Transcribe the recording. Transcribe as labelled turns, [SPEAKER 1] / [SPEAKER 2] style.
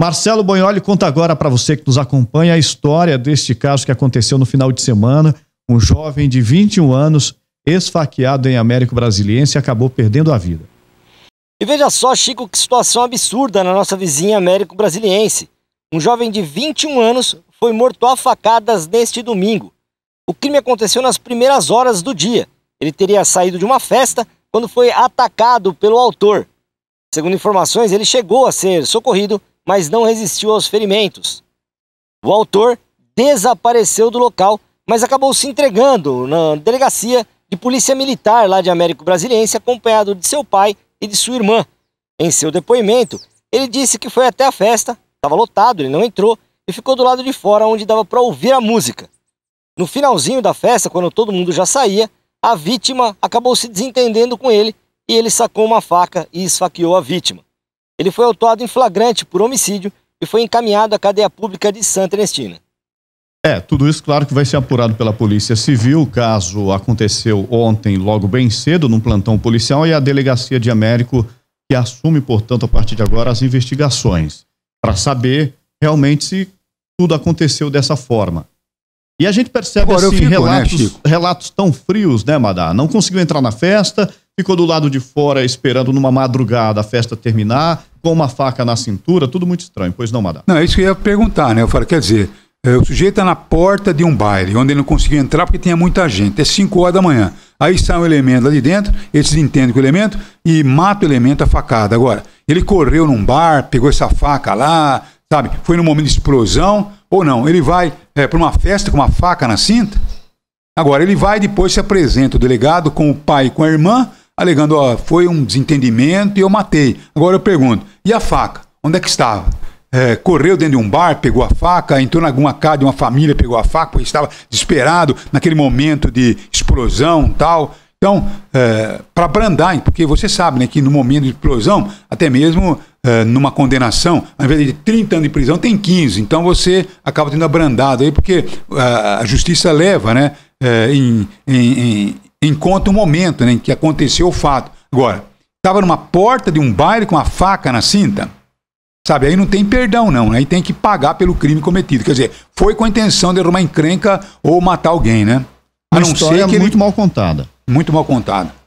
[SPEAKER 1] Marcelo Bonholi conta agora para você que nos acompanha a história deste caso que aconteceu no final de semana. Um jovem de 21 anos, esfaqueado em Américo Brasiliense, acabou perdendo a vida.
[SPEAKER 2] E veja só, Chico, que situação absurda na nossa vizinha Américo Brasiliense. Um jovem de 21 anos foi morto a facadas neste domingo. O crime aconteceu nas primeiras horas do dia. Ele teria saído de uma festa quando foi atacado pelo autor. Segundo informações, ele chegou a ser socorrido mas não resistiu aos ferimentos. O autor desapareceu do local, mas acabou se entregando na delegacia de polícia militar lá de Américo Brasiliense, acompanhado de seu pai e de sua irmã. Em seu depoimento, ele disse que foi até a festa, estava lotado, ele não entrou e ficou do lado de fora onde dava para ouvir a música. No finalzinho da festa, quando todo mundo já saía, a vítima acabou se desentendendo com ele e ele sacou uma faca e esfaqueou a vítima. Ele foi autuado em flagrante por homicídio e foi encaminhado à cadeia pública de Santa Ernestina.
[SPEAKER 1] É, tudo isso, claro, que vai ser apurado pela Polícia Civil. O caso aconteceu ontem, logo bem cedo, num plantão policial, e a Delegacia de Américo, que assume, portanto, a partir de agora, as investigações, para saber realmente se tudo aconteceu dessa forma. E a gente percebe agora, assim, fico, né, relatos, né, relatos tão frios, né, Madá? Não conseguiu entrar na festa, ficou do lado de fora esperando numa madrugada a festa terminar com uma faca na cintura, tudo muito estranho, pois não, madame?
[SPEAKER 3] Não, é isso que eu ia perguntar, né? Eu falei, quer dizer, é, o sujeito está na porta de um baile, onde ele não conseguiu entrar porque tinha muita gente. É 5 horas da manhã. Aí sai um elemento ali dentro, eles entendem com o elemento e mata o elemento a facada. Agora, ele correu num bar, pegou essa faca lá, sabe? Foi num momento de explosão ou não? Ele vai é, para uma festa com uma faca na cinta? Agora, ele vai depois se apresenta o delegado com o pai e com a irmã alegando, ó, foi um desentendimento e eu matei. Agora eu pergunto, e a faca? Onde é que estava? É, correu dentro de um bar, pegou a faca, entrou em alguma casa de uma família, pegou a faca, porque estava desesperado naquele momento de explosão tal. Então, é, para abrandar, porque você sabe né, que no momento de explosão, até mesmo é, numa condenação, ao invés de 30 anos de prisão, tem 15. Então você acaba tendo abrandado aí, porque a, é, a justiça leva né, é, em, em encontra o momento né, em que aconteceu o fato. Agora, estava numa porta de um baile com uma faca na cinta, sabe? Aí não tem perdão, não. Aí tem que pagar pelo crime cometido. Quer dizer, foi com a intenção de arrumar encrenca ou matar alguém, né? A Uma não ser é que é ele... muito
[SPEAKER 1] mal contada.
[SPEAKER 3] Muito mal contada.